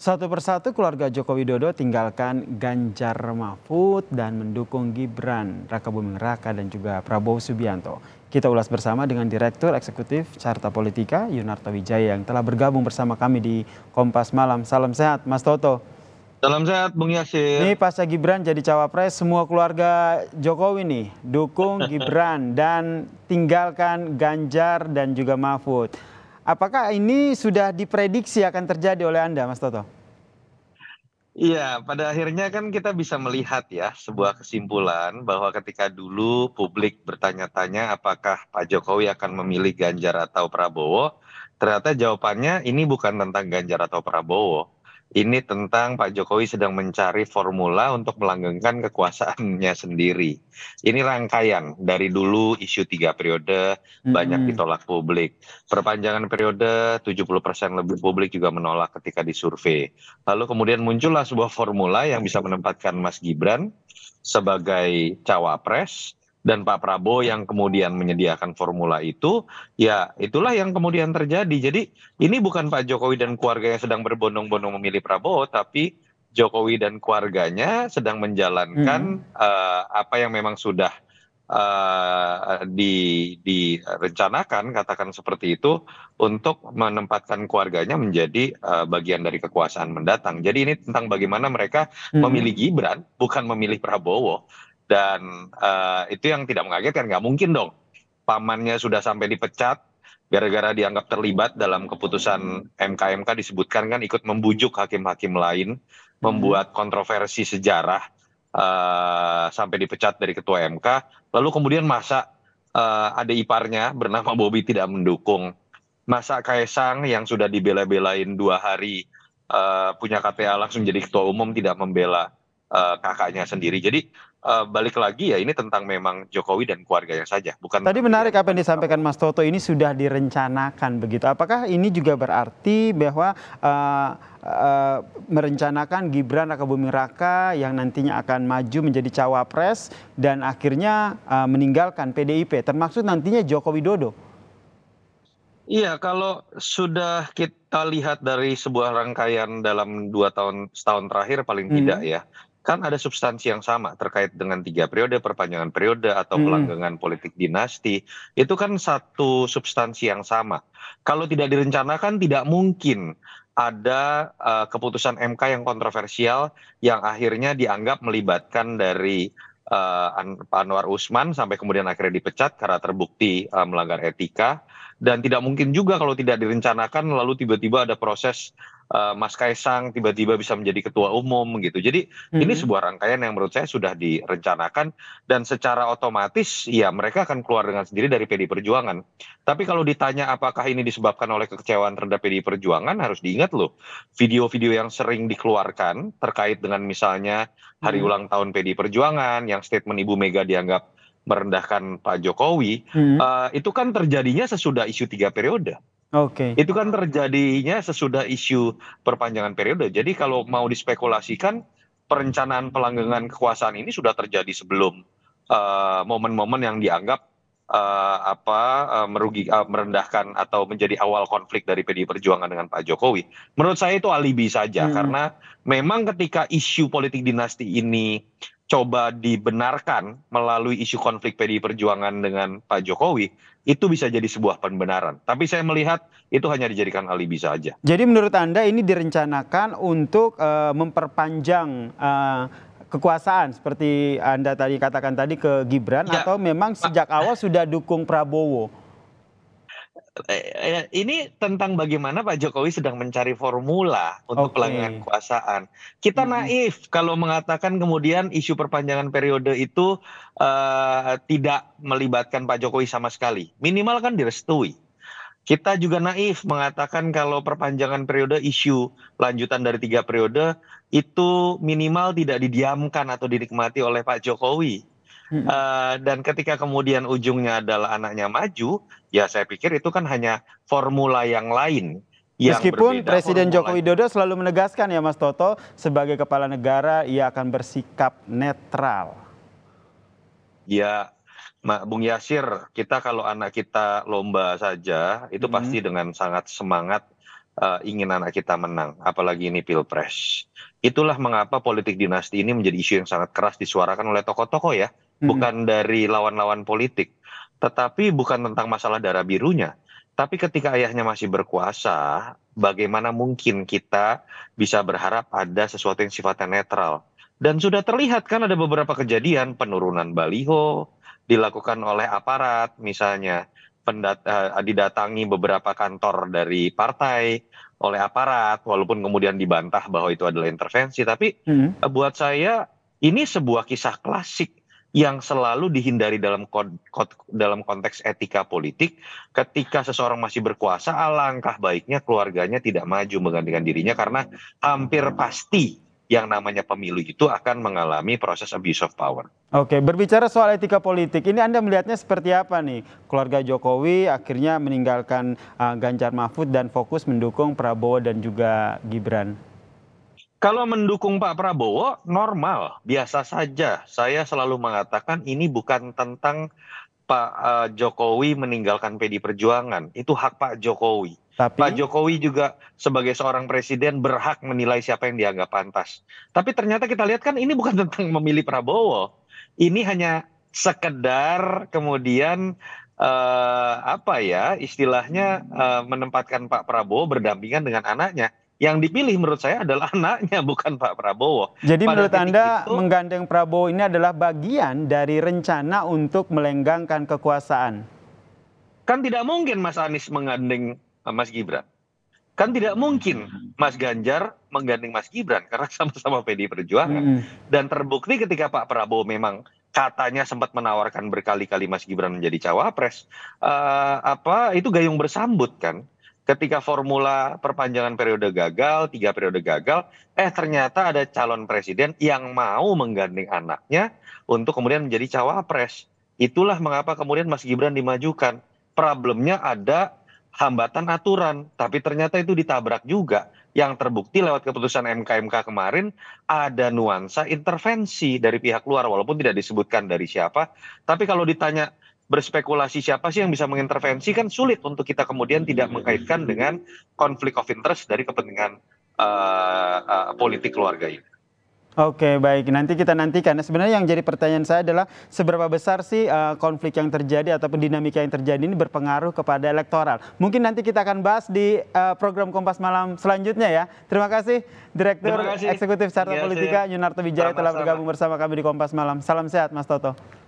Satu persatu keluarga Joko Widodo tinggalkan Ganjar Mahfud dan mendukung Gibran, Raka Buming Raka dan juga Prabowo Subianto. Kita ulas bersama dengan Direktur Eksekutif Carta Politika Yunarto Wijaya yang telah bergabung bersama kami di Kompas Malam. Salam sehat Mas Toto. Salam sehat Bung Yasir. Ini pasca Gibran jadi cawapres semua keluarga Jokowi nih dukung Gibran dan tinggalkan Ganjar dan juga Mahfud. Apakah ini sudah diprediksi akan terjadi oleh Anda, Mas Toto? Iya, pada akhirnya kan kita bisa melihat ya sebuah kesimpulan bahwa ketika dulu publik bertanya-tanya apakah Pak Jokowi akan memilih Ganjar atau Prabowo, ternyata jawabannya ini bukan tentang Ganjar atau Prabowo, ini tentang Pak Jokowi sedang mencari formula untuk melanggengkan kekuasaannya sendiri. Ini rangkaian dari dulu isu tiga periode banyak ditolak publik. Perpanjangan periode 70% lebih publik juga menolak ketika disurvei. Lalu kemudian muncullah sebuah formula yang bisa menempatkan Mas Gibran sebagai cawapres dan Pak Prabowo yang kemudian menyediakan formula itu, ya itulah yang kemudian terjadi. Jadi ini bukan Pak Jokowi dan keluarganya sedang berbondong-bondong memilih Prabowo, tapi Jokowi dan keluarganya sedang menjalankan hmm. uh, apa yang memang sudah uh, di, direncanakan, katakan seperti itu, untuk menempatkan keluarganya menjadi uh, bagian dari kekuasaan mendatang. Jadi ini tentang bagaimana mereka hmm. memilih Gibran, bukan memilih Prabowo dan eh, itu yang tidak mengagetkan nggak mungkin dong pamannya sudah sampai dipecat gara gara dianggap terlibat dalam keputusan MKMK disebutkan kan ikut membujuk hakim hakim lain hmm. membuat kontroversi sejarah uh, sampai dipecat dari ketua mk lalu kemudian masa uh, eh, ada iparnya bernama Bobby tidak mendukung masa Kaisang yang sudah dibela-belain dua hari uh, punya KTA langsung jadi ketua umum tidak membela Eh, kakaknya sendiri. Jadi uh, balik lagi ya ini tentang memang Jokowi dan keluarganya saja, bukan Tadi menarik apa yang disampaikan Mas Toto ini sudah direncanakan begitu. Apakah ini juga berarti bahwa uh, uh, merencanakan Gibran Bumi Raka yang nantinya akan maju menjadi cawapres dan akhirnya uh, meninggalkan PDIP termasuk nantinya Joko Widodo? Iya, kalau sudah kita lihat dari sebuah rangkaian dalam dua tahun setahun terakhir paling hmm. tidak ya, kan ada substansi yang sama terkait dengan tiga periode, perpanjangan periode atau hmm. pelanggangan hmm. politik dinasti. Itu kan satu substansi yang sama. Kalau tidak direncanakan tidak mungkin ada uh, keputusan MK yang kontroversial yang akhirnya dianggap melibatkan dari uh, Anwar Usman sampai kemudian akhirnya dipecat karena terbukti uh, melanggar etika dan tidak mungkin juga kalau tidak direncanakan lalu tiba-tiba ada proses uh, Mas Kaisang tiba-tiba bisa menjadi ketua umum gitu. Jadi hmm ini sebuah rangkaian yang menurut saya sudah direncanakan dan secara otomatis ya mereka akan keluar dengan sendiri dari PD Perjuangan. Tapi kalau ditanya apakah ini disebabkan oleh kekecewaan terhadap PD Perjuangan harus diingat loh video-video yang sering dikeluarkan terkait dengan misalnya hari hmm ulang tahun PD Perjuangan yang statement Ibu Mega dianggap merendahkan Pak Jokowi, hmm. uh, itu kan terjadinya sesudah isu tiga periode. Oke. Okay. Itu kan terjadinya sesudah isu perpanjangan periode. Jadi kalau mau dispekulasikan perencanaan pelanggengan kekuasaan ini sudah terjadi sebelum eh, momen-momen uh, yang dianggap uh, apa uh, merugi uh, merendahkan atau menjadi awal konflik dari PDI Perjuangan dengan Pak Jokowi. Menurut saya itu alibi saja hmm. karena memang ketika isu politik dinasti ini coba dibenarkan melalui isu konflik PDI Perjuangan dengan Pak Jokowi, itu bisa jadi sebuah pembenaran. Tapi saya melihat itu hanya dijadikan alibi saja. Jadi menurut Anda ini direncanakan untuk uh, memperpanjang uh, kekuasaan seperti Anda tadi katakan tadi ke Gibran ya. atau memang sejak awal sudah dukung Prabowo? Eh, eh, ini tentang bagaimana Pak Jokowi sedang mencari formula untuk okay. pelanggaran kekuasaan. Kita hmm. naif kalau mengatakan kemudian isu perpanjangan periode itu uh, tidak melibatkan Pak Jokowi sama sekali. Minimal kan direstui. Kita juga naif mengatakan kalau perpanjangan periode isu lanjutan dari tiga periode itu minimal tidak didiamkan atau dinikmati oleh Pak Jokowi. Uh, dan ketika kemudian ujungnya adalah anaknya maju, ya saya pikir itu kan hanya formula yang lain. Yang Meskipun Presiden Joko Widodo selalu menegaskan ya Mas Toto, sebagai kepala negara ia akan bersikap netral. Ya, Bung Yasir, kita kalau anak kita lomba saja itu hmm. pasti dengan sangat semangat uh, ingin anak kita menang, apalagi ini pilpres. Itulah mengapa politik dinasti ini menjadi isu yang sangat keras disuarakan oleh tokoh-tokoh ya, hmm. bukan dari lawan-lawan politik, tetapi bukan tentang masalah darah birunya, tapi ketika ayahnya masih berkuasa, bagaimana mungkin kita bisa berharap ada sesuatu yang sifatnya netral? Dan sudah terlihat kan ada beberapa kejadian penurunan baliho dilakukan oleh aparat misalnya pendat, uh, didatangi beberapa kantor dari partai oleh aparat, walaupun kemudian dibantah bahwa itu adalah intervensi. Tapi hmm. Eh, buat saya ini sebuah kisah klasik yang selalu dihindari dalam kod, kod, dalam konteks etika politik ketika seseorang masih berkuasa alangkah baiknya keluarganya tidak maju menggantikan dirinya karena hampir pasti yang namanya pemilu itu akan mengalami proses abuse of power. Oke, berbicara soal etika politik, ini Anda melihatnya seperti apa nih? Keluarga Jokowi akhirnya meninggalkan uh, Ganjar Mahfud dan fokus mendukung Prabowo dan juga Gibran. Kalau mendukung Pak Prabowo normal, biasa saja. Saya selalu mengatakan ini bukan tentang Pak eh, Jokowi meninggalkan PD Perjuangan, itu hak Pak Jokowi. Tapi Pak Jokowi juga sebagai seorang presiden berhak menilai siapa yang dianggap pantas. Tapi ternyata kita lihat kan ini bukan tentang memilih Prabowo. Ini hanya sekedar kemudian uh, apa ya istilahnya uh, menempatkan Pak Prabowo berdampingan dengan anaknya. Yang dipilih menurut saya adalah anaknya bukan Pak Prabowo. Jadi Pada menurut Anda itu, menggandeng Prabowo ini adalah bagian dari rencana untuk melenggangkan kekuasaan. Kan tidak mungkin Mas Anies menggandeng Eh, Mas Gibran. Kan tidak mungkin Mas Ganjar menggandeng Mas Gibran karena sama-sama PDI Perjuangan. Hmm. Dan terbukti ketika Pak Prabowo memang katanya sempat menawarkan berkali-kali Mas Gibran menjadi cawapres, uh, apa itu gayung bersambut kan? Ketika formula perpanjangan periode gagal, tiga periode gagal, eh ternyata ada calon presiden yang mau menggandeng anaknya untuk kemudian menjadi cawapres. Itulah mengapa kemudian Mas Gibran dimajukan. Problemnya ada hambatan aturan tapi ternyata itu ditabrak juga yang terbukti lewat keputusan MKMK kemarin ada nuansa intervensi dari pihak luar walaupun tidak disebutkan dari siapa tapi kalau ditanya berspekulasi siapa sih yang bisa mengintervensi kan sulit untuk kita kemudian tidak mengkaitkan dengan konflik of interest dari kepentingan uh, uh, politik keluarga ini Oke, baik. Nanti kita nantikan. Nah, sebenarnya yang jadi pertanyaan saya adalah seberapa besar sih uh, konflik yang terjadi ataupun dinamika yang terjadi ini berpengaruh kepada elektoral. Mungkin nanti kita akan bahas di uh, program Kompas Malam selanjutnya ya. Terima kasih Direktur Terima kasih. Eksekutif Carta Politika Yunarto Wijaya telah bergabung bersama kami di Kompas Malam. Salam sehat Mas Toto.